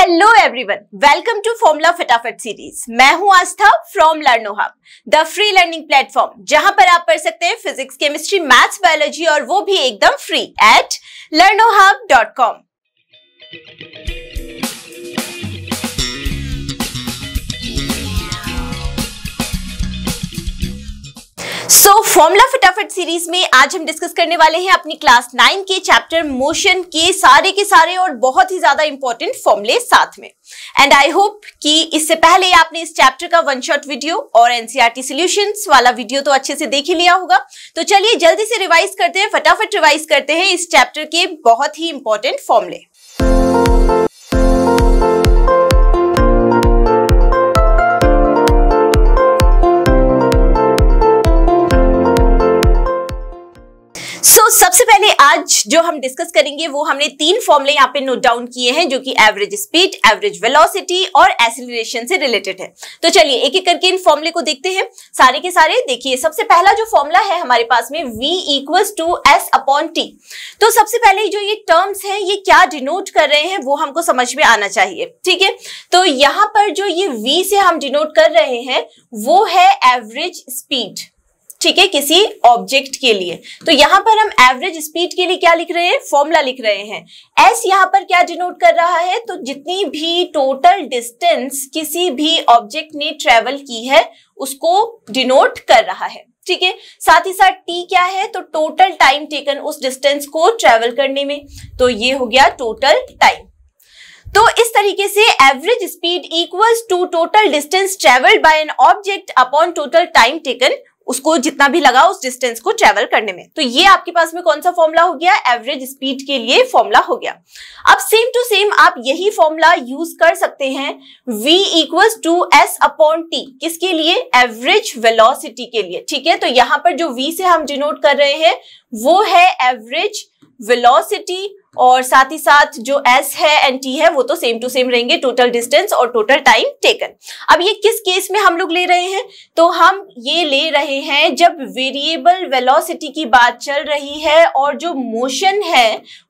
hello everyone welcome to formula फटाफट series मैं हूं Aastha from Learno Hub the free learning platform जहां पर आप पढ़ सकते हैं फिजिक्स केमिस्ट्री मैथ्स बायोलॉजी और वो भी एकदम free at Learno Hub dot com so formula फटाफट सीरीज में आज हम डिस्कस करने वाले हैं अपनी क्लास नाइन के चैप्टर मोशन के सारे के सारे और बहुत ही ज्यादा इंपॉर्टेंट फॉर्मुले साथ में एंड आई होप कि इससे पहले आपने इस चैप्टर का वन शॉट वीडियो और एनसीईआरटी सॉल्यूशंस e वाला वीडियो तो अच्छे से देख ही लिया होगा तो चलिए जल्दी से रिवाइज करते हैं फटाफट रिवाइज करते हैं इस चैप्टर के बहुत ही इंपॉर्टेंट फॉर्मले आज जो हम डिस्कस करेंगे वो हमने तीन फॉर्मले यहाँ पे नोट डाउन किए हैं जो कि एवरेज स्पीड एवरेज वेलोसिटी और एसिलेशन से रिलेटेड है तो चलिए एक एक करके इन फॉर्मले को देखते हैं सारे के सारे देखिए सबसे पहला जो फॉर्मुला है हमारे पास में v equal to s upon t तो सबसे पहले जो ये टर्म्स है ये क्या डिनोट कर रहे हैं वो हमको समझ में आना चाहिए ठीक है तो यहाँ पर जो ये वी से हम डिनोट कर रहे हैं वो है एवरेज स्पीड ठीक है किसी ऑब्जेक्ट के लिए तो यहां पर हम एवरेज स्पीड के लिए क्या लिख रहे हैं फॉर्मूला लिख रहे हैं एस यहां पर क्या डिनोट कर रहा है तो जितनी भी टोटल डिस्टेंस किसी भी ऑब्जेक्ट ने ट्रेवल की है उसको डिनोट कर रहा है ठीक है साथ ही साथ टी क्या है तो टोटल टाइम टेकन उस डिस्टेंस को ट्रेवल करने में तो ये हो गया टोटल टाइम तो इस तरीके से average speed equals to total distance travelled by an object upon total time taken उसको जितना भी लगा उस डिस्टेंस को ट्रेवल करने में तो ये आपके पास में कौन सा फॉर्मूला हो गया एवरेज स्पीड के लिए फॉर्मूला हो गया अब सेम टू सेम आप यही फॉर्मूला यूज कर सकते हैं v equal to s upon t किसके लिए एवरेज वेलोसिटी के लिए ठीक है तो यहां पर जो v से हम डिनोट कर रहे हैं वो है एवरेज वेलोसिटी और साथ ही साथ जो एस है एंड टी है वो तो सेम टू सेम रहेंगे टोटल डिस्टेंस और टोटल टाइम टेकन अब ये किस केस में हम लोग ले रहे हैं तो हम ये ले रहे हैं जब वेरिएबल वेलोसिटी की बात चल रही है और जो मोशन है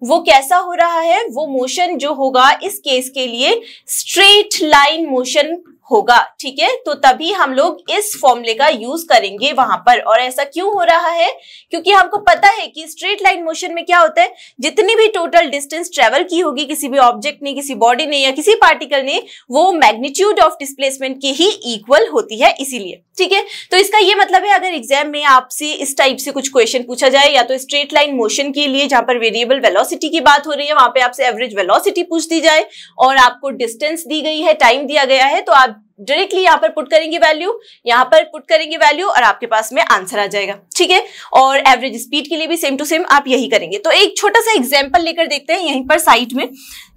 वो कैसा हो रहा है वो मोशन जो होगा इस केस के लिए स्ट्रेट लाइन मोशन होगा ठीक है तो तभी हम लोग इस फॉर्मूले का यूज करेंगे वहां पर और ऐसा क्यों हो रहा है क्योंकि हमको पता है कि स्ट्रेट लाइन मोशन में क्या होता है जितनी भी टोटल डिस्टेंस ट्रेवल की होगी किसी भी ऑब्जेक्ट ने किसी बॉडी ने या किसी पार्टिकल ने वो मैग्नीट्यूड ऑफ डिस्प्लेसमेंट की ही इक्वल होती है इसीलिए ठीक है तो इसका ये मतलब है अगर एग्जाम में आपसे इस टाइप से कुछ क्वेश्चन पूछा जाए या तो स्ट्रेट लाइन मोशन के लिए जहां पर वेरिएबल वेलोसिटी की बात हो रही है वहां पे आपसे एवरेज वेलोसिटी पूछ दी जाए और आपको डिस्टेंस दी गई है टाइम दिया गया है तो आप डायरेक्टली यहाँ पर पुट करेंगे वैल्यू यहाँ पर पुट करेंगे वैल्यू और आपके पास में आंसर आ जाएगा ठीक है और एवरेज स्पीड के लिए भी सेम टू सेम आप यही करेंगे तो एक छोटा सा एग्जाम्पल लेकर देखते हैं यहीं पर साइड में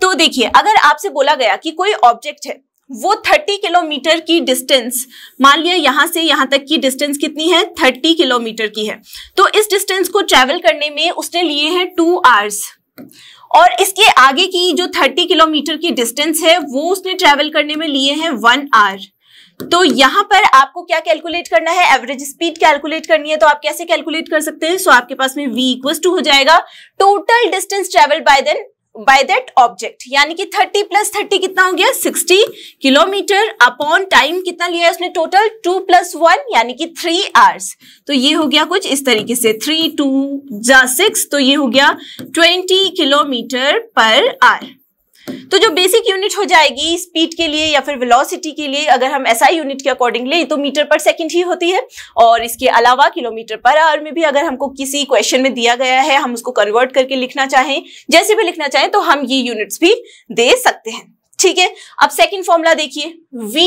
तो देखिए अगर आपसे बोला गया कि कोई ऑब्जेक्ट है वो 30 किलोमीटर की डिस्टेंस मान लिया यहां से यहां तक की डिस्टेंस कितनी है 30 किलोमीटर की है तो इस डिस्टेंस को ट्रेवल करने में उसने लिए हैं टू आवर्स और इसके आगे की जो थर्टी किलोमीटर की डिस्टेंस है वो उसने ट्रेवल करने में लिए हैं वन आवर तो यहां पर आपको क्या कैलकुलेट करना है एवरेज स्पीड कैलकुलेट करनी है तो आप कैसे कैलकुलेट कर सकते हैं सो so, आपके पास में v इक्वल टू हो जाएगा total distance travel by then by that object यानी कि 30 प्लस 30 कितना हो गया 60 किलोमीटर अपॉन टाइम कितना लिया है उसने टोटल 2 प्लस वन यानी कि 3 आवर्स तो ये हो गया कुछ इस तरीके से 3 टू जा 6 तो ये हो गया 20 किलोमीटर पर आवर तो जो बेसिक यूनिट हो जाएगी स्पीड के लिए या फिर वेलोसिटी के लिए अगर हम एसआई यूनिट के अकॉर्डिंग ले तो मीटर पर सेकंड ही होती है और इसके अलावा किलोमीटर पर आवर में भी अगर हमको किसी क्वेश्चन में दिया गया है हम उसको कन्वर्ट करके लिखना चाहें जैसे भी लिखना चाहें तो हम ये यूनिट्स भी दे सकते हैं ठीक है अब सेकंड फॉर्मूला देखिए v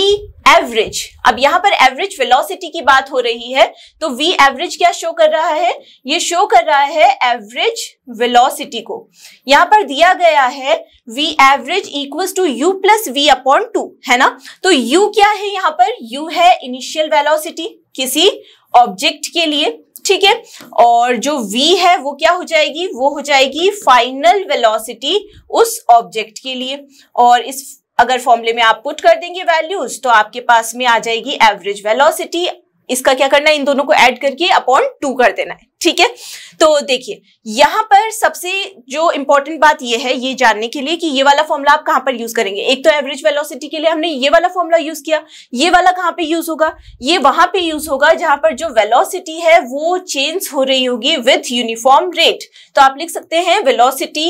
एवरेज अब यहां पर एवरेज वेलोसिटी की बात हो रही है तो v एवरेज क्या शो कर रहा है ये शो कर रहा है एवरेज वेलोसिटी को यहां पर दिया गया है v average equals to u plus v upon two है ना तो u क्या है यहां पर u है इनिशियल वेलोसिटी किसी ऑब्जेक्ट के लिए ठीक है और जो v है वो क्या हो जाएगी वो हो जाएगी फाइनल वेलोसिटी उस ऑब्जेक्ट के लिए और इस अगर फॉर्मूले में आप पुट कर देंगे वैल्यूज तो आपके पास में आ जाएगी एवरेज वेलोसिटी इसका क्या करना है इन दोनों को ऐड करके अपॉन टू कर देना है ठीक है तो देखिए यहां पर सबसे जो इंपॉर्टेंट बात यह है ये जानने के लिए कि ये वाला फॉर्मूला आप कहां पर यूज करेंगे एक तो एवरेज वेलोसिटी के लिए हमने ये वाला फॉर्मूला यूज किया ये वाला कहां पे यूज होगा ये वहां पे यूज होगा जहां पर जो वेलोसिटी है वो चेंज हो रही होगी विथ यूनिफॉर्म रेट तो आप लिख सकते हैं velocity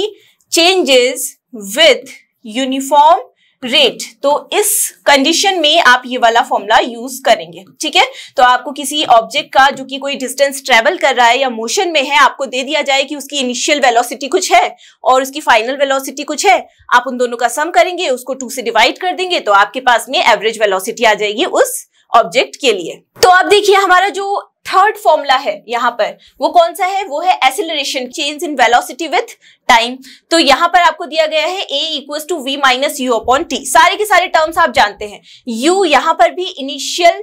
changes with uniform rate तो इस कंडीशन में आप ये वाला फॉर्मूला यूज करेंगे ठीक है तो आपको किसी ऑब्जेक्ट का जो कि कोई डिस्टेंस ट्रेवल कर रहा है या मोशन में है आपको दे दिया जाए कि उसकी इनिशियल वेलोसिटी कुछ है और उसकी फाइनल वेलोसिटी कुछ है आप उन दोनों का सम करेंगे उसको टू से डिवाइड कर देंगे तो आपके पास में एवरेज वेलोसिटी आ जाएगी उस ऑब्जेक्ट के लिए तो अब देखिए हमारा जो थर्ड फॉर्मूला है यहाँ पर वो कौन सा है वो है acceleration change in velocity with time तो यहाँ पर आपको दिया गया है a equal to v minus u upon t सारे के सारे टर्म्स आप जानते हैं यू यहाँ पर भी इनिशियल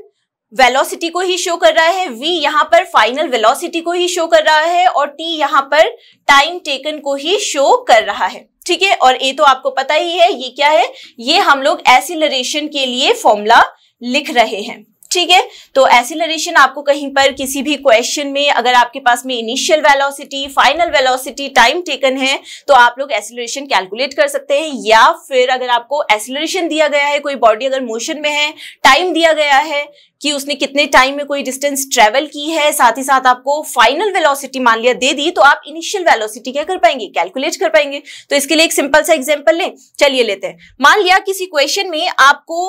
वेलोसिटी को ही शो कर रहा है v यहाँ पर फाइनल वेलोसिटी को ही शो कर रहा है और t यहाँ पर टाइम टेकन को ही शो कर रहा है ठीक है और ए तो आपको पता ही है ये क्या है ये हम लोग एसिलरेशन के लिए फॉर्मूला लिख रहे हैं ठीक है तो एसिलरेशन आपको कहीं पर किसी भी क्वेश्चन में अगर आपके पास में initial velocity final velocity time taken है तो आप लोग एसिलरेशन कैलकुलेट कर सकते हैं या फिर अगर आपको एसिलरेशन दिया गया है कोई बॉडी अगर मोशन में है टाइम दिया गया है कि उसने कितने टाइम में कोई डिस्टेंस ट्रेवल की है साथ ही साथ आपको फाइनल वेलोसिटी मान लिया दे दी तो आप इनिशियल वेलोसिटी क्या कर पाएंगे कैलकुलेट कर पाएंगे तो इसके लिए एक सिंपल सा एग्जांपल लें चलिए लेते हैं मान लिया किसी क्वेश्चन में आपको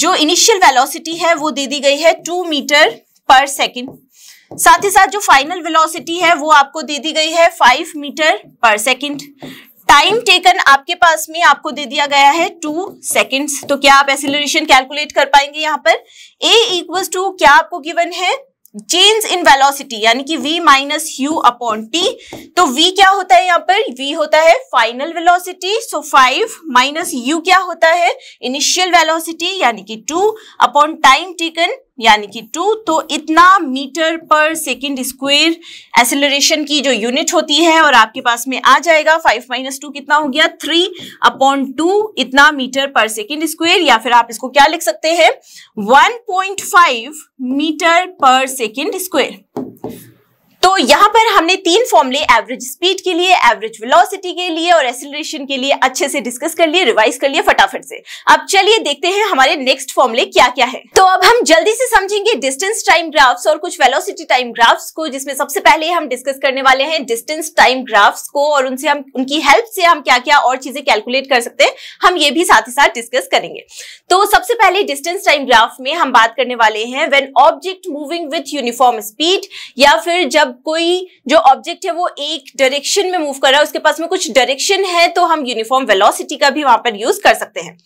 जो इनिशियल वेलोसिटी है वो दे दी गई है टू मीटर पर सेकेंड साथ ही साथ जो फाइनल वेलोसिटी है वो आपको दे दी गई है फाइव मीटर पर सेकेंड टाइम टेकन आपके पास में आपको दे दिया गया है टू सेकेंड्स तो क्या आप एसिलेशन कैलकुलेट कर पाएंगे यहां पर ए इक्वल टू क्या आपको गिवन है चेंज इन वेलोसिटी यानी कि v minus u upon t तो v क्या होता है यहाँ पर v होता है final velocity so five minus u क्या होता है इनिशियल वेलोसिटी यानी कि टू अपॉन टाइम टेकन यानी कि टू तो इतना मीटर पर सेकेंड स्क्वेयर एसिलरेशन की जो यूनिट होती है और आपके पास में आ जाएगा फाइव माइनस टू कितना हो गया थ्री अपॉन टू इतना मीटर पर सेकेंड स्क्वेयर या फिर आप इसको क्या लिख सकते हैं वन पॉइंट फाइव मीटर पर सेकेंड स्क्वेयर तो यहां पर हमने तीन फॉर्मले एवरेज स्पीड के लिए एवरेज वेलोसिटी के लिए और एसिलेशन के लिए अच्छे से डिस्कस कर लिए रिवाइज कर लिए फटाफट से अब चलिए देखते हैं हमारे नेक्स्ट फॉर्मले क्या क्या है तो अब हम जल्दी से समझेंगे डिस्टेंस टाइम ग्राफ्स और कुछ वेलोसिटी टाइम ग्राफ्स को जिसमें सबसे पहले हम डिस्कस करने वाले हैं डिस्टेंस टाइम ग्राफ्स को और उनसे हम उनकी हेल्प से हम क्या क्या और चीजें कैलकुलेट कर सकते हैं हम ये भी साथ ही साथ डिस्कस करेंगे तो सबसे पहले डिस्टेंस टाइम ग्राफ में हम बात करने वाले हैं when object moving with uniform speed या फिर जब कोई जो ऑब्जेक्ट है वो एक डायरेक्शन में मूव कर रहा है उसके पास में कुछ डायरेक्शन है तो हम यूनिफॉर्म वेलोसिटी का भी वहां पर यूज कर सकते हैं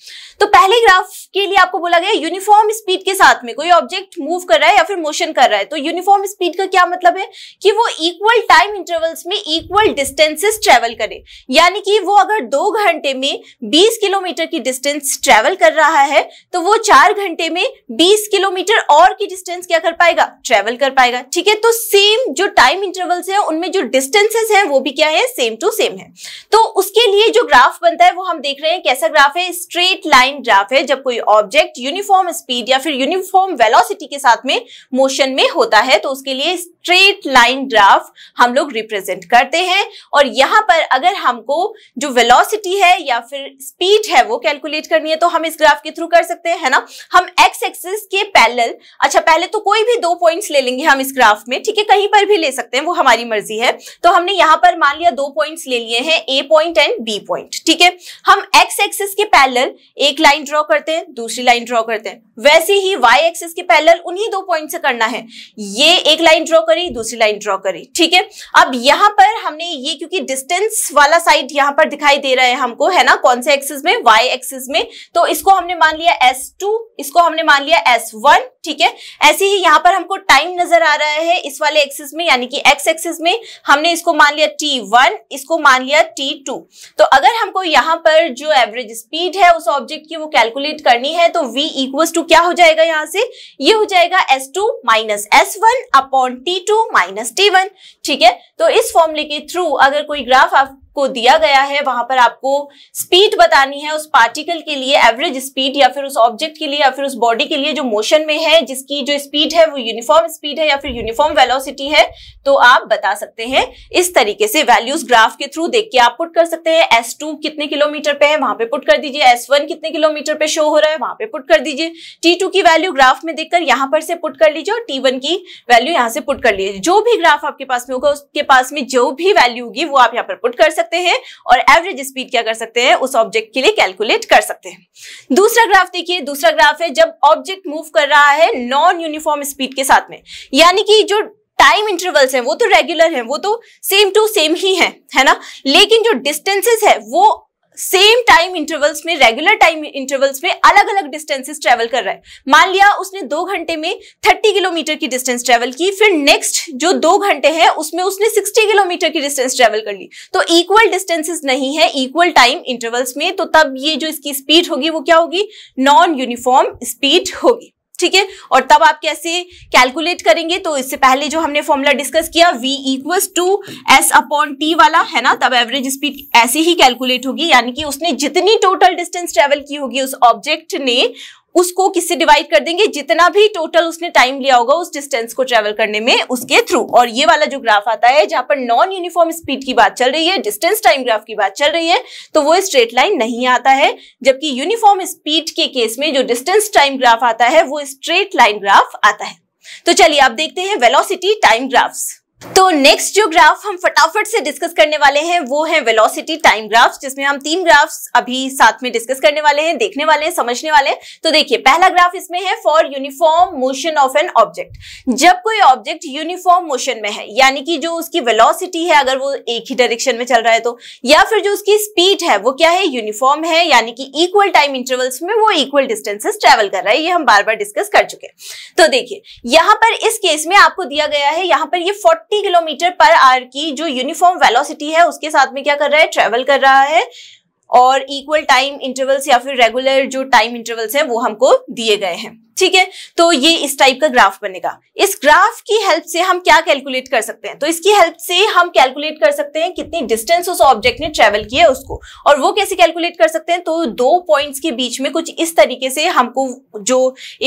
तो पहले ग्राफ के लिए आपको बोला गया यूनिफॉर्म स्पीड के साथ में कोई ऑब्जेक्ट मूव कर रहा है या फिर मोशन कर रहा है तो यूनिफॉर्म स्पीड का क्या मतलब है कि वो इक्वल टाइम इंटरवल्स में इक्वल डिस्टेंसेस ट्रेवल करे यानी कि वो अगर दो घंटे में बीस किलोमीटर की डिस्टेंस ट्रेवल कर रहा है तो वो चार घंटे में बीस किलोमीटर और की डिस्टेंस क्या कर पाएगा ट्रेवल कर पाएगा ठीक है तो सेम जो टाइम इंटरवल्स है उनमें जो डिस्टेंसेस हैं वो भी क्या है सेम टू सेम है तो उसके लिए जो ग्राफ बनता है वो हम देख रहे हैं कैसा ग्राफ है स्ट्रेट लाइन ग्राफ है जब कोई ऑब्जेक्ट यूनिफॉर्म स्पीड या फिर यूनिफॉर्म वेलोसिटी के साथ में मोशन में होता है तो उसके लिए स्ट्रेट लाइन ग्राफ हम लोग रिप्रेजेंट करते हैं और यहां पर अगर हमको जो वेलोसिटी है या फिर स्पीड है वो कैलकुलेट करनी है तो हम इस ग्राफ के थ्रू कर सकते हैं ना हम एक्स एक्सिस के पैरेलल अच्छा पहले तो कोई भी दो पॉइंट्स ले लेंगे हम इस ग्राफ में ठीक है कहीं पर भी ले सकते हैं वो हमारी मर्जी है तो हमने यहाँ पर मान लिया दो पॉइंट्स ले लिए हैं A point and B point ठीक है हम एक्स एक्सिस के पैरेलल एक लाइन ड्रॉ करते हैं दूसरी लाइन ड्रॉ करते हैं वैसे ही वाई एक्सिस के पैरेलल उन्हीं दो पॉइंट से करना है ये एक लाइन ड्रॉ करी दूसरी लाइन ड्रॉ करी ठीक है अब यहां पर हमने ये क्योंकि डिस्टेंस वाला साइड यहां पर दिखाई दे रहा है हमको है ना कौन से एक्सिस में y एक्सिस में तो इसको हमने मान लिया एस टू इसको हमने मान लिया एस वन ठीक है ऐसे ही यहां पर हमको टाइम नजर आ रहा है इस वाले एक्सिस में यानी कि एक्स एक्सिस में हमने इसको मान लिया टी वन इसको मान लिया टी टू तो अगर हमको यहां पर जो एवरेज स्पीड है उस ऑब्जेक्ट की वो कैलकुलेट करनी है तो वी इक्वल टू क्या हो जाएगा यहाँ से ये हो जाएगा s two minus s one upon t two minus t one ठीक है तो इस फॉर्मूले के थ्रू अगर कोई ग्राफ आप को दिया गया है वहां पर आपको स्पीड बतानी है उस पार्टिकल के लिए एवरेज स्पीड या फिर उस ऑब्जेक्ट के लिए या फिर उस बॉडी के लिए जो मोशन में है जिसकी जो स्पीड है वो यूनिफॉर्म स्पीड है या फिर यूनिफॉर्म वेलोसिटी है तो आप बता सकते हैं इस तरीके से वैल्यूज ग्राफ के थ्रू देख के आप पुट कर सकते हैं एस कितने किलोमीटर पे है वहां पर पुट कर दीजिए एस कितने किलोमीटर पे शो हो रहा है वहां पर पुट कर दीजिए टी की वैल्यू ग्राफ में देखकर यहां पर से पुट कर लीजिए और टी की वैल्यू यहां से पुट कर लीजिए जो भी ग्राफ आपके पास में होगा उसके पास में जो भी वैल्यू होगी वो आप यहाँ पर पुट कर सकते सकते हैं और एवरेज स्पीड क्या कर सकते हैं उस ऑब्जेक्ट के लिए कैलकुलेट कर सकते हैं दूसरा ग्राफ देखिए दूसरा ग्राफ है जब ऑब्जेक्ट मूव कर रहा है नॉन यूनिफॉर्म स्पीड के साथ में यानी कि जो टाइम इंटरवल्स हैं वो तो रेगुलर हैं वो तो सेम टू सेम ही हैं है ना लेकिन जो डिस्टेंसेस है वो सेम टाइम इंटरवल्स में रेगुलर टाइम इंटरवल्स में अलग अलग डिस्टेंसेस ट्रेवल कर रहा है मान लिया उसने दो घंटे में थर्टी किलोमीटर की डिस्टेंस ट्रेवल की फिर नेक्स्ट जो दो घंटे है उसमें उसने सिक्सटी किलोमीटर की डिस्टेंस ट्रेवल कर ली तो इक्वल डिस्टेंसेस नहीं है इक्वल टाइम इंटरवल्स में तो तब ये जो इसकी स्पीड होगी वो क्या होगी नॉन यूनिफॉर्म स्पीड होगी ठीक है और तब आप कैसे कैलकुलेट करेंगे तो इससे पहले जो हमने फॉर्मूला डिस्कस किया v equal to s upon t वाला है ना तब एवरेज स्पीड ऐसे ही कैलकुलेट होगी यानी कि उसने जितनी टोटल डिस्टेंस ट्रेवल की होगी उस ऑब्जेक्ट ने उसको किससे डिवाइड कर देंगे जितना भी टोटल उसने टाइम लिया होगा उस डिस्टेंस को ट्रेवल करने में उसके थ्रू और ये वाला जो ग्राफ आता है जहां पर नॉन यूनिफॉर्म स्पीड की बात चल रही है डिस्टेंस टाइम ग्राफ की बात चल रही है तो वो स्ट्रेट लाइन नहीं आता है जबकि यूनिफॉर्म स्पीड के केस में जो डिस्टेंस टाइम ग्राफ आता है वो स्ट्रेट लाइन ग्राफ आता है तो चलिए आप देखते हैं वेलोसिटी टाइम ग्राफ्स तो नेक्स्ट जो ग्राफ हम फटाफट से डिस्कस करने वाले हैं वो है वेलोसिटी टाइम ग्राफ्स जिसमें हम तीन ग्राफ्स अभी साथ में डिस्कस करने वाले हैं देखने वाले हैं समझने वाले हैं तो देखिए पहला ग्राफ इसमें है for uniform motion of an object जब कोई ऑब्जेक्ट यूनिफॉर्म मोशन में है यानी कि जो उसकी वेलोसिटी है अगर वो एक ही डायरेक्शन में चल रहा है तो या फिर जो उसकी स्पीड है वो क्या है यूनिफॉर्म है यानी कि इक्वल टाइम इंटरवल्स में वो इक्वल डिस्टेंसेस ट्रेवल कर रहा है ये हम बार बार डिस्कस कर चुके हैं तो देखिए यहां पर इस केस में आपको दिया गया है यहां पर ये फोर्टी 40 किलोमीटर पर आवर की जो यूनिफॉर्म वेलोसिटी है उसके साथ में क्या कर रहा है ट्रेवल कर रहा है और इक्वल टाइम इंटरवल्स या फिर रेगुलर जो टाइम इंटरवल्स हैं वो हमको दिए गए हैं ठीक है तो ये इस टाइप का ग्राफ बनेगा इस ग्राफ की हेल्प से हम क्या कैलकुलेट कर सकते हैं तो इसकी हेल्प से हम कैलकुलेट कर सकते हैं कितनी डिस्टेंस उस ऑब्जेक्ट ने ट्रेवल किया उसको और वो कैसे कैलकुलेट कर सकते हैं तो दो पॉइंट्स के बीच में कुछ इस तरीके से हमको जो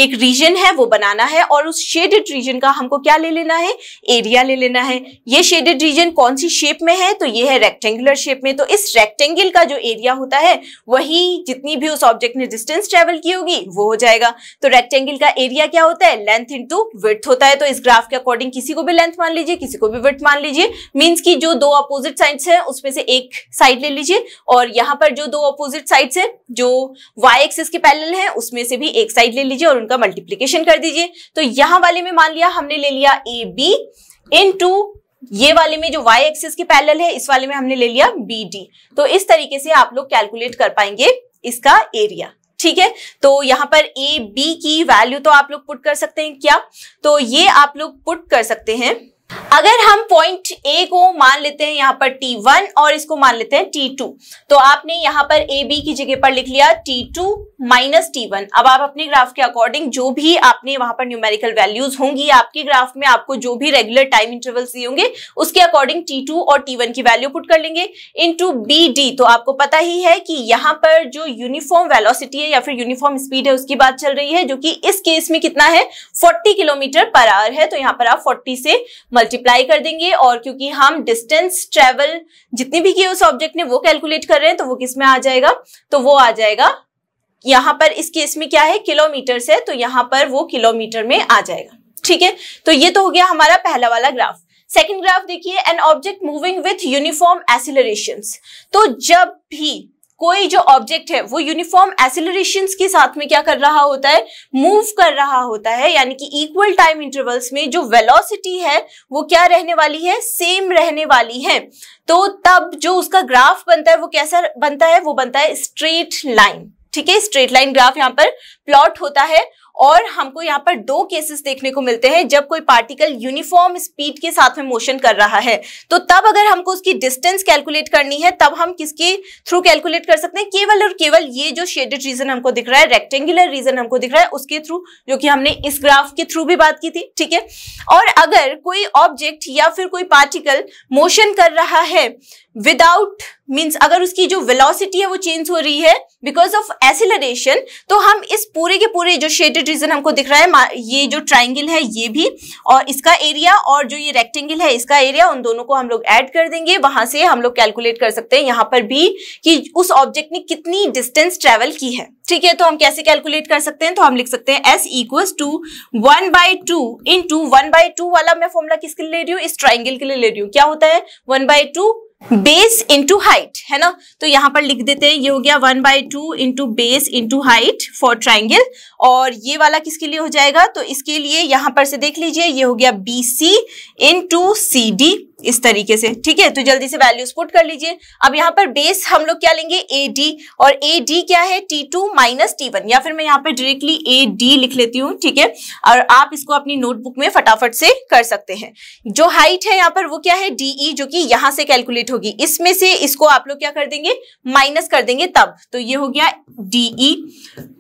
एक रीजन है वो बनाना है और उस शेडेड रीजन का हमको क्या ले लेना है एरिया ले लेना है ये शेडेड रीजन कौन सी शेप में है तो ये है रेक्टेंगुलर शेप में तो इस रेक्टेंगल का जो एरिया होता है वही जितनी भी उस ऑब्जेक्ट ने डिस्टेंस ट्रेवल की होगी वो हो जाएगा तो रेक्टेंगल रेक्टेंगल का एरिया क्या होता है लेंथ इंटू विथ होता है तो इस ग्राफ के अकॉर्डिंग किसी को भी लेंथ मान लीजिए किसी को भी विथ मान लीजिए मीन्स की जो दो अपोजिट साइड्स है उसमें से एक साइड ले लीजिए और यहाँ पर जो दो अपोजिट साइड्स है जो वाई एक्सिस के पैनल है उसमें से भी एक साइड ले लीजिए और उनका मल्टीप्लीकेशन कर दीजिए तो यहाँ वाले में मान लिया हमने ले लिया ए बी इन ये वाले में जो y एक्सिस के पैरेलल है इस वाले में हमने ले लिया बी डी तो इस तरीके से आप लोग कैलकुलेट कर पाएंगे इसका एरिया ठीक है तो यहाँ पर ए बी की वैल्यू तो आप लोग पुट कर सकते हैं क्या तो ये आप लोग पुट कर सकते हैं अगर हम पॉइंट ए को मान लेते हैं यहाँ पर टी वन और इसको मान लेते हैं टी टू तो आपने यहाँ पर ए बी की जगह पर लिख लिया t two minus t one अब आप अपने ग्राफ के अकॉर्डिंग जो भी आपने वहां पर न्यूमेरिकल वैल्यूज होंगी आपके ग्राफ में आपको जो भी रेगुलर टाइम इंटरवल्स दिए होंगे उसके अकॉर्डिंग टी टू और टी वन की वैल्यू पुट कर लेंगे इन टू बी डी तो आपको पता ही है कि यहाँ पर जो यूनिफॉर्म वेलोसिटी है या फिर यूनिफॉर्म स्पीड है उसकी बात चल रही है जो कि इस केस में कितना है फोर्टी किलोमीटर पर आवर है तो यहाँ पर आप फोर्टी से मल्टीप्लाई कर देंगे और क्योंकि हम डिस्टेंस ट्रेवल जितनी भी की उस ऑब्जेक्ट ने वो कैलकुलेट कर रहे हैं तो वो किस में आ जाएगा तो वो आ जाएगा यहाँ पर इस केस में क्या है किलोमीटर से तो यहाँ पर वो किलोमीटर में आ जाएगा ठीक है तो ये तो हो गया हमारा पहला वाला ग्राफ सेकेंड ग्राफ देखिए an object moving with uniform acceleration तो जब भी कोई जो ऑब्जेक्ट है वो यूनिफॉर्म एसिलरेशन के साथ में क्या कर रहा होता है मूव कर रहा होता है यानी कि इक्वल टाइम इंटरवल्स में जो वेलोसिटी है वो क्या रहने वाली है सेम रहने वाली है तो तब जो उसका ग्राफ बनता है वो कैसा बनता है वो बनता है स्ट्रेट लाइन ठीक है स्ट्रेट लाइन ग्राफ यहाँ पर प्लॉट होता है और हमको यहाँ पर दो केसेस देखने को मिलते हैं जब कोई पार्टिकल यूनिफॉर्म स्पीड के साथ में मोशन कर रहा है तो तब अगर हमको उसकी डिस्टेंस कैलकुलेट करनी है तब हम किसके थ्रू कैलकुलेट कर सकते हैं केवल और केवल ये जो शेडेड रीजन हमको दिख रहा है रेक्टेंगुलर रीजन हमको दिख रहा है उसके थ्रू जो कि हमने इस ग्राफ के थ्रू भी बात की थी ठीक है और अगर कोई ऑब्जेक्ट या फिर कोई पार्टिकल मोशन कर रहा है विदाउट मीन्स अगर उसकी जो वेलोसिटी है वो चेंज हो रही है बिकॉज ऑफ एसिलरेशन तो हम इस पूरे के पूरे जो शेडेड रीजन हमको दिख रहा है ये जो ट्राइंगल है ये भी और इसका एरिया और जो ये रेक्टेंगल है इसका एरिया उन दोनों को हम लोग ऐड कर देंगे वहां से हम लोग कैलकुलेट कर सकते हैं यहाँ पर भी कि उस ऑब्जेक्ट ने कितनी डिस्टेंस ट्रेवल की है ठीक है तो हम कैसे कैलकुलेट कर सकते हैं तो हम लिख सकते हैं s equals to one by two into one by two वाला मैं फॉर्मूला किसके लिए ले रही हूँ इस ट्राइंगल के लिए ले रही हूँ क्या होता है one by two base into height है ना तो यहाँ पर लिख देते हैं ये हो गया one by two into base into height for triangle और ये वाला किसके लिए हो जाएगा तो इसके लिए यहाँ पर से देख लीजिए ये हो गया B C into C D इस तरीके से ठीक है तो जल्दी से वैल्यूज पुट कर लीजिए अब यहाँ पर बेस हम लोग क्या लेंगे ए डी और ए डी क्या है t two minus t one या फिर मैं यहाँ पर डायरेक्टली ए डी लिख लेती हूँ ठीक है और आप इसको अपनी नोटबुक में फटाफट से कर सकते हैं जो हाइट है यहाँ पर वो क्या है डी ई e, जो कि यहाँ से कैलकुलेट होगी इसमें से इसको आप लोग क्या कर देंगे माइनस कर देंगे तब तो ये हो गया डी ई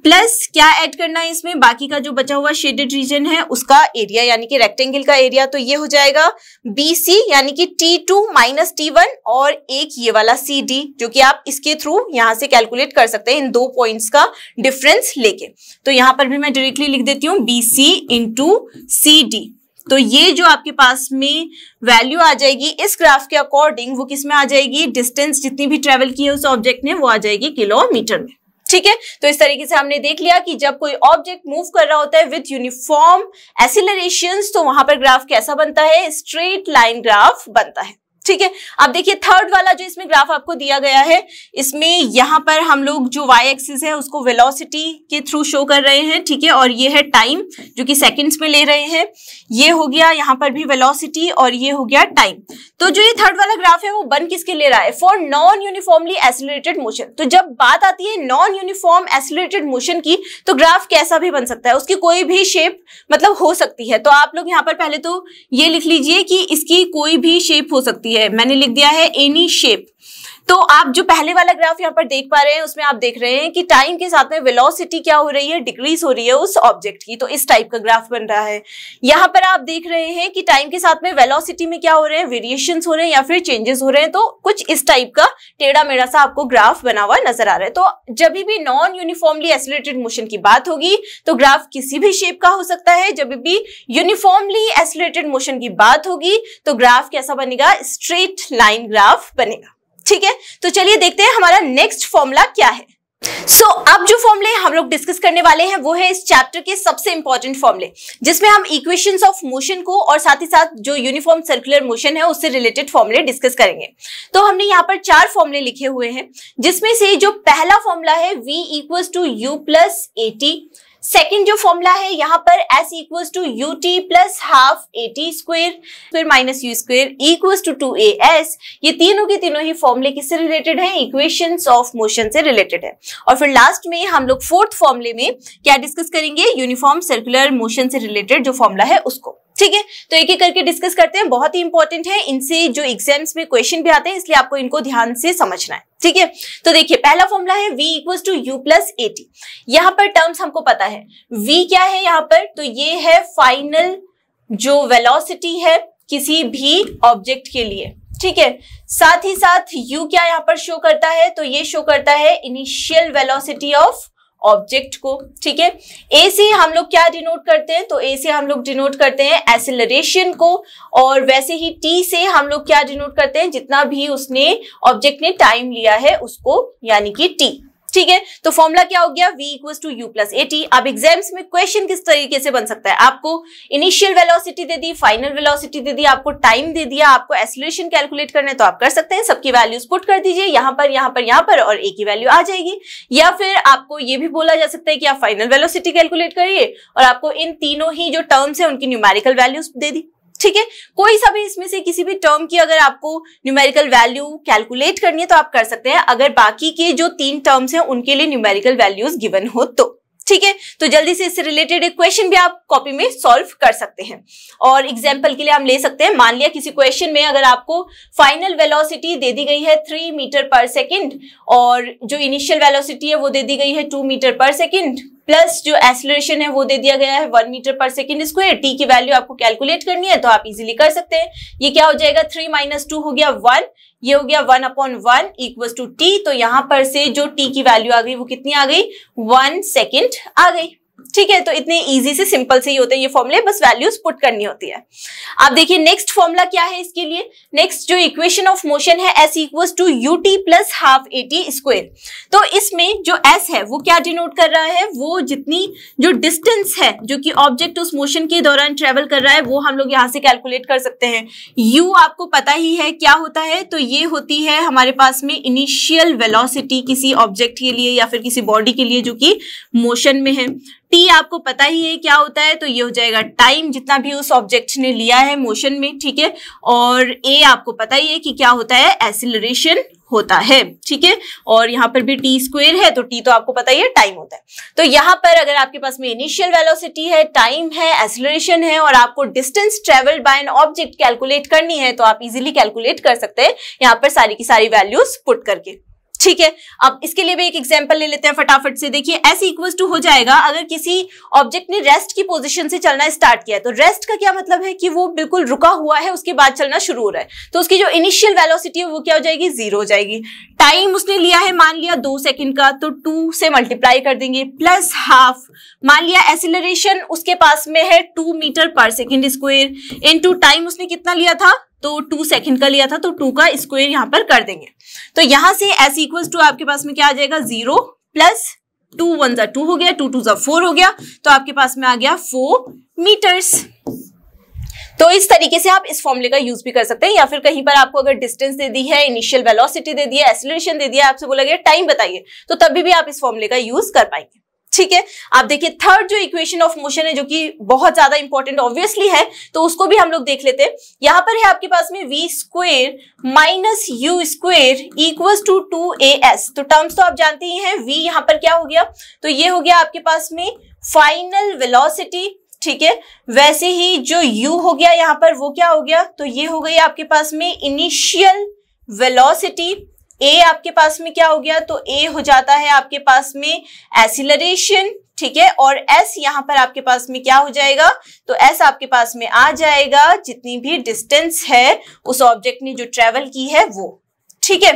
प्लस क्या एड करना है इसमें बाकी का जो बचा हुआ शेडेड रीजन है उसका एरिया यानी कि रेक्टेंगल का एरिया तो ये हो जाएगा बी सी यानी यानी कि t two minus t one और एक ये वाला सी डी जो कि आप इसके थ्रू यहां से कैलकुलेट कर सकते हैं इन दो पॉइंट्स का डिफरेंस लेके तो यहां पर भी मैं डायरेक्टली लिख देती हूँ B C into C D तो ये जो आपके पास में वैल्यू आ जाएगी इस ग्राफ के अकॉर्डिंग वो किस में आ जाएगी डिस्टेंस जितनी भी ट्रेवल की है उस ऑब्जेक्ट ने वो आ जाएगी किलोमीटर में ठीक है तो इस तरीके से हमने देख लिया कि जब कोई ऑब्जेक्ट मूव कर रहा होता है विथ यूनिफॉर्म एसिलरेशन तो वहां पर ग्राफ कैसा बनता है स्ट्रेट लाइन ग्राफ बनता है ठीक है अब देखिए थर्ड वाला जो इसमें ग्राफ आपको दिया गया है इसमें यहां पर हम लोग जो y एक्सिस है उसको वेलोसिटी के थ्रू शो कर रहे हैं ठीक है और ये है टाइम जो कि सेकंड्स में ले रहे हैं ये हो गया यहाँ पर भी वेलोसिटी और ये हो गया टाइम तो जो ये थर्ड वाला ग्राफ है वो बन किसके लिए रहा है for non uniformly accelerated motion तो जब बात आती है नॉन यूनिफॉर्म एसिलेटेड मोशन की तो ग्राफ कैसा भी बन सकता है उसकी कोई भी शेप मतलब हो सकती है तो आप लोग यहाँ पर पहले तो ये लिख लीजिए कि इसकी कोई भी शेप हो सकती है मैंने लिख दिया है एनी शेप तो आप जो पहले वाला ग्राफ यहाँ पर देख पा रहे हैं उसमें आप देख रहे हैं कि टाइम के साथ में वेलोसिटी क्या हो रही है डिक्रीज हो रही है उस ऑब्जेक्ट की तो इस टाइप का ग्राफ बन रहा है यहाँ पर आप देख रहे हैं कि टाइम के साथ में वेलोसिटी में क्या हो रहे हैं वेरिएशन हो रहे हैं या फिर चेंजेस हो रहे हैं तो कुछ इस टाइप का टेढ़ा मेढ़ा सा आपको ग्राफ बना हुआ नजर आ रहा है तो जब भी नॉन यूनिफॉर्मली एसोलेटेड मोशन की बात होगी तो ग्राफ किसी भी शेप का हो सकता है जब भी यूनिफॉर्मली एसोलेटेड मोशन की बात होगी तो ग्राफ कैसा बनेगा स्ट्रेट लाइन ग्राफ बनेगा ठीक है तो चलिए देखते हैं हमारा नेक्स्ट फॉर्मूला क्या है सो so, अब जो फॉर्मुले हम लोग डिस्कस करने वाले हैं वो है इस चैप्टर के सबसे इंपॉर्टेंट फॉर्मुले जिसमें हम इक्वेशंस ऑफ मोशन को और साथ ही साथ जो यूनिफॉर्म सर्कुलर मोशन है उससे रिलेटेड फॉर्मुले डिस्कस करेंगे तो हमने यहाँ पर चार फॉर्मले लिखे हुए हैं जिसमें से जो पहला फॉर्मूला है v equal to u plus a t second जो फॉर्मूला है यहाँ पर s equal to u t plus half a t square फिर minus u square equal to two a s ये तीनों के तीनों ही फॉर्मूले किससे रिलेटेड है इक्वेशन ऑफ मोशन से रिलेटेड है और फिर लास्ट में हम लोग फोर्थ फॉर्मूले में क्या डिस्कस करेंगे यूनिफॉर्म सर्कुलर मोशन से रिलेटेड जो फॉर्मूला है उसको ठीक है तो एक एक करके डिस्कस करते हैं बहुत ही इंपॉर्टेंट है इनसे जो एग्जाम्स में क्वेश्चन भी आते हैं इसलिए आपको इनको ध्यान से समझना है ठीक है तो देखिए पहला फॉर्मूला है v equals to u plus a t यहाँ पर टर्म्स हमको पता है v क्या है यहाँ पर तो ये है फाइनल जो वेलोसिटी है किसी भी ऑब्जेक्ट के लिए ठीक है साथ ही साथ u क्या यहाँ पर शो करता है तो ये शो करता है इनिशियल वेलोसिटी ऑफ ऑब्जेक्ट को ठीक है ए से हम लोग क्या डिनोट करते हैं तो ए से हम लोग डिनोट करते हैं एसिलरेशन को और वैसे ही टी से हम लोग क्या डिनोट करते हैं जितना भी उसने ऑब्जेक्ट ने टाइम लिया है उसको यानी कि टी ठीक है तो फॉर्मूला क्या हो गया v equal to u plus a t अब एग्जाम्स में क्वेश्चन किस तरीके से बन सकता है आपको इनिशियल वेलोसिटी दे दी फाइनल वेलोसिटी दे दी आपको टाइम दे दिया आपको एसोलेशन कैलकुलेट करना है तो आप कर सकते हैं सबकी वैल्यूज पुट कर दीजिए यहां पर यहाँ पर यहाँ पर और एक ही वैल्यू आ जाएगी या फिर आपको ये भी बोला जा सकता है कि आप फाइनल वेलोसिटी कैलकुलेट करिए और आपको इन तीनों ही जो टर्म्स है उनकी न्यूमेरिकल वैल्यूज दे दी ठीक है कोई सा भी इसमें से किसी भी टर्म की अगर आपको न्यूमेरिकल वैल्यू कैलकुलेट करनी है तो आप कर सकते हैं अगर बाकी के जो तीन टर्म्स हैं उनके लिए न्यूमेरिकल वैल्यूज गिवन हो तो ठीक है तो जल्दी से इससे रिलेटेड एक क्वेश्चन भी आप कॉपी में सॉल्व कर सकते हैं और एग्जाम्पल के लिए हम ले सकते हैं मान लिया किसी क्वेश्चन में अगर आपको फाइनल वेलोसिटी दे दी गई है थ्री मीटर पर सेकेंड और जो इनिशियल वेलोसिटी है वो दे दी गई है टू मीटर पर सेकेंड प्लस जो एसलोरेशन है वो दे दिया गया है वन मीटर पर सेकेंड स्क्वायर टी की वैल्यू आपको कैलकुलेट करनी है तो आप इजिली कर सकते हैं ये क्या हो जाएगा थ्री माइनस टू हो गया वन ये हो गया one upon one equal to t तो यहां पर से जो टी की वैल्यू आ गई वो कितनी आ गई वन सेकेंड आ गई ठीक है तो इतने इजी से सिंपल से ही होते हैं ये फॉर्मूले बस वैल्यूज पुट करनी होती है आप देखिए नेक्स्ट फॉर्मूला क्या है इसके लिए नेक्स्ट जो इक्वेशन ऑफ मोशन है s equal to u t plus half a t square तो इसमें जो एस है वो क्या डिनोट कर रहा है वो जितनी जो डिस्टेंस है जो कि ऑब्जेक्ट उस मोशन के दौरान ट्रेवल कर रहा है वो हम लोग यहाँ से कैलकुलेट कर सकते हैं यू आपको पता ही है क्या होता है तो ये होती है हमारे पास में इनिशियल वेलोसिटी किसी ऑब्जेक्ट के लिए या फिर किसी बॉडी के लिए जो कि मोशन में है टी आपको पता ही है क्या होता है तो ये हो जाएगा टाइम जितना भी उस ऑब्जेक्ट ने लिया है मोशन में ठीक है और ए आपको पता ही है कि क्या होता है एसिलरेशन होता है ठीक है और यहाँ पर भी टी स्क्वेयर है तो टी तो आपको पता ही है टाइम होता है तो यहाँ पर अगर आपके पास में इनिशियल वेलोसिटी है टाइम है एसिलरेशन है और आपको distance travelled by an object calculate करनी है तो आप इजिली कैलकुलेट कर सकते हैं यहाँ पर सारी की सारी वैल्यूज पुट करके ठीक है अब इसके लिए भी एक एग्जाम्पल ले लेते हैं फटाफट से देखिए एस इक्वल टू हो जाएगा अगर किसी ऑब्जेक्ट ने रेस्ट की पोजिशन से चलना स्टार्ट किया तो रेस्ट का क्या मतलब है कि वो बिल्कुल रुका हुआ है उसके बाद चलना शुरू हो रहा है तो उसकी जो इनिशियल वेलोसिटी है वो क्या हो जाएगी जीरो हो जाएगी टाइम उसने लिया है मान लिया दो सेकंड का तो टू से मल्टीप्लाई कर देंगे प्लस हाफ मान लिया एसिलरेशन उसके पास में है two metre per second square into time उसने कितना लिया था तो टू सेकंड का लिया था तो टू का स्क्वायर यहां पर कर देंगे तो यहां से एस इक्वल टू आपके पास में क्या आ जाएगा जीरो प्लस टू वन जा टू हो गया टू टू जा फोर हो गया तो आपके पास में आ गया फोर मीटर्स तो इस तरीके से आप इस फॉर्मूले का यूज भी कर सकते हैं या फिर कहीं पर आपको अगर डिस्टेंस दे दी है इनिशियल वेलोसिटी दे दी है एसिलेशन दे दिया आपसे बोला गया टाइम बताइए तो तभी भी आप इस फॉर्मूले का यूज कर पाएंगे ठीक है आप देखिए थर्ड जो इक्वेशन ऑफ मोशन है जो कि बहुत ज्यादा इंपॉर्टेंट ऑब्वियसली है तो उसको भी हम लोग देख लेते हैं यहां पर है आपके पास में v square minus u square equal to two a s तो टर्म्स तो आप जानते ही हैं वी यहां पर क्या हो गया तो ये हो गया आपके पास में फाइनल वेलोसिटी ठीक है वैसे ही जो u हो गया यहां पर वो क्या हो गया तो ये हो गई आपके पास में इनिशियल वेलोसिटी a आपके पास में क्या हो गया तो a हो जाता है आपके पास में एसिलरेशन ठीक है और s यहां पर आपके पास में क्या हो जाएगा तो s आपके पास में आ जाएगा जितनी भी डिस्टेंस है उस ऑब्जेक्ट ने जो ट्रेवल की है वो ठीक है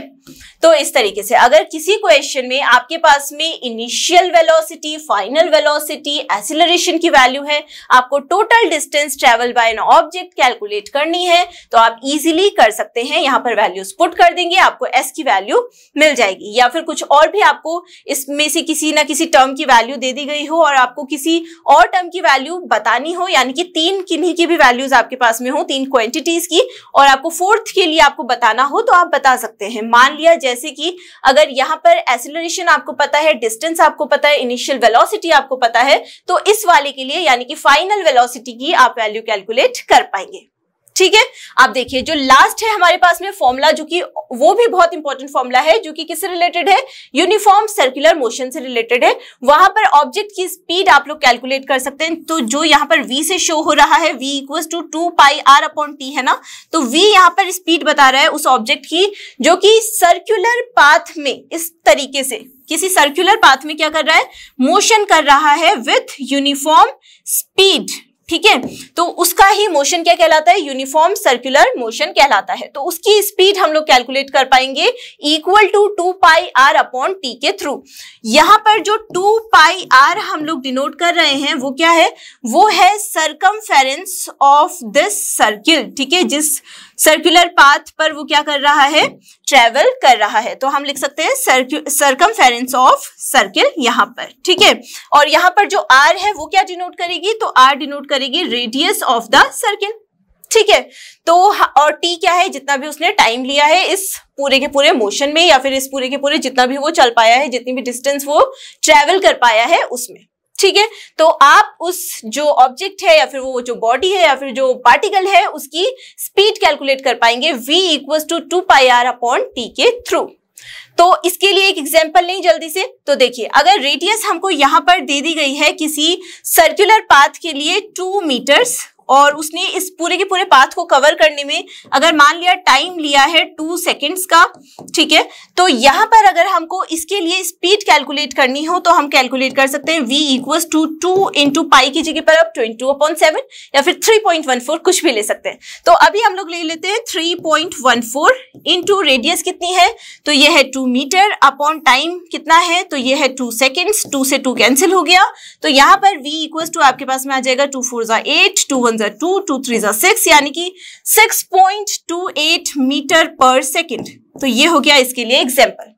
तो इस तरीके से अगर किसी क्वेश्चन में आपके पास में initial velocity final velocity acceleration की वैल्यू है आपको total distance travel by an object calculate करनी है तो आप इजीली कर सकते हैं यहां पर वैल्यूज पुट कर देंगे आपको एस की वैल्यू मिल जाएगी या फिर कुछ और भी आपको इसमें से किसी ना किसी टर्म की वैल्यू दे दी गई हो और आपको किसी और टर्म की वैल्यू बतानी हो यानी कि तीन किन्हीं की भी वैल्यूज आपके पास में हो तीन क्वांटिटीज की और आपको फोर्थ के लिए आपको बताना हो तो आप बता सकते हैं मान ध्यान दिया जैसे कि अगर यहाँ पर एसिलेशन आपको पता है डिस्टेंस आपको पता है इनिशियल वेलोसिटी आपको पता है तो इस वाले के लिए यानी कि फाइनल वेलोसिटी की आप वैल्यू कैलकुलेट कर पाएंगे ठीक है आप देखिए जो लास्ट है हमारे पास में फॉर्मूला जो कि वो भी बहुत इंपॉर्टेंट फॉर्मूला है जो कि किससे रिलेटेड है यूनिफॉर्म सर्कुलर मोशन से रिलेटेड है वहां पर ऑब्जेक्ट की स्पीड आप लोग कैलकुलेट कर सकते हैं तो जो यहाँ पर v से शो हो रहा है v equal to two pi r upon t है ना तो v यहाँ पर स्पीड बता रहा है उस ऑब्जेक्ट की जो कि सर्क्यूलर पाथ में इस तरीके से किसी सर्क्यूलर पाथ में क्या कर रहा है मोशन कर रहा है विथ यूनिफॉर्म स्पीड ठीक है तो उसका ही मोशन क्या कहलाता है यूनिफॉर्म सर्कुलर मोशन कहलाता है तो उसकी स्पीड हम लोग कैलकुलेट कर पाएंगे equal to two pi r upon t के थ्रू यहां पर जो टू पाई आर हम लोग डिनोट कर रहे हैं वो क्या है वो है सरकम ऑफ दिस सर्किल ठीक है जिस सर्कुलर पाथ पर वो क्या कर रहा है ट्रेवल कर रहा है तो हम लिख सकते हैं सर्कम ऑफ सर्किल यहां पर ठीक है और यहां पर जो आर है वो क्या डिनोट करेगी तो आर डिनोट करेगी रेडियस ऑफ द सर्किल ठीक है तो और टी क्या है जितना भी उसने टाइम लिया है इस पूरे के पूरे मोशन में या फिर इस पूरे के पूरे जितना भी वो चल पाया है जितनी भी डिस्टेंस वो ट्रेवल कर पाया है उसमें ठीक है तो आप उस जो ऑब्जेक्ट है या फिर वो जो बॉडी है या फिर जो पार्टिकल है उसकी स्पीड कैलकुलेट कर पाएंगे v equal to two pi r upon t के थ्रू तो इसके लिए एक एग्जाम्पल नहीं जल्दी से तो देखिए अगर रेडियस हमको यहां पर दे दी गई है किसी सर्कुलर पाथ के लिए टू मीटर्स और उसने इस पूरे के पूरे पाथ को कवर करने में अगर मान लिया टाइम लिया है टू सेकंड्स का ठीक है तो यहाँ पर अगर हमको इसके लिए स्पीड कैलकुलेट करनी हो तो हम कैलकुलेट कर सकते हैं v equals to two into pi की जगह पर अब ट्वेंटी अपॉइंट सेवन या फिर थ्री पॉइंट वन फोर कुछ भी ले सकते हैं तो अभी हम लोग ले लेते हैं three point one four into radius कितनी है तो यह है टू मीटर अपॉन टाइम कितना है तो यह है टू सेकेंड्स टू से टू कैंसिल हो गया तो यहां पर वी इक्वल्स टू आपके पास में आ जाएगा टू फोर जा eight two one one two two three six यानी कि six point two eight metre पर सेकेंड तो ये हो गया इसके लिए एग्जाम्पल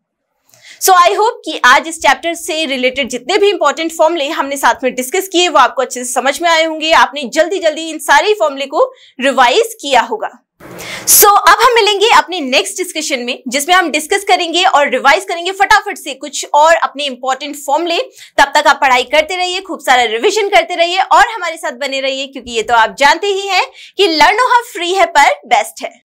सो आई होप कि आज इस चैप्टर से रिलेटेड जितने भी इंपॉर्टेंट फॉर्मले हमने साथ में डिस्कस किए वो आपको अच्छे से समझ में आए होंगे आपने जल्दी जल्दी इन सारी फॉर्मले को रिवाइज किया होगा सो so, अब हम मिलेंगे अपने नेक्स्ट डिस्कशन में जिसमें हम डिस्कस करेंगे और रिवाइज करेंगे फटाफट से कुछ और अपने इंपॉर्टेंट फॉर्मले तब तक आप पढ़ाई करते रहिए खूब सारा रिविजन करते रहिए और हमारे साथ बने रहिए क्योंकि ये तो आप जानते ही हैं कि लर्नो हा फ्री है पर बेस्ट है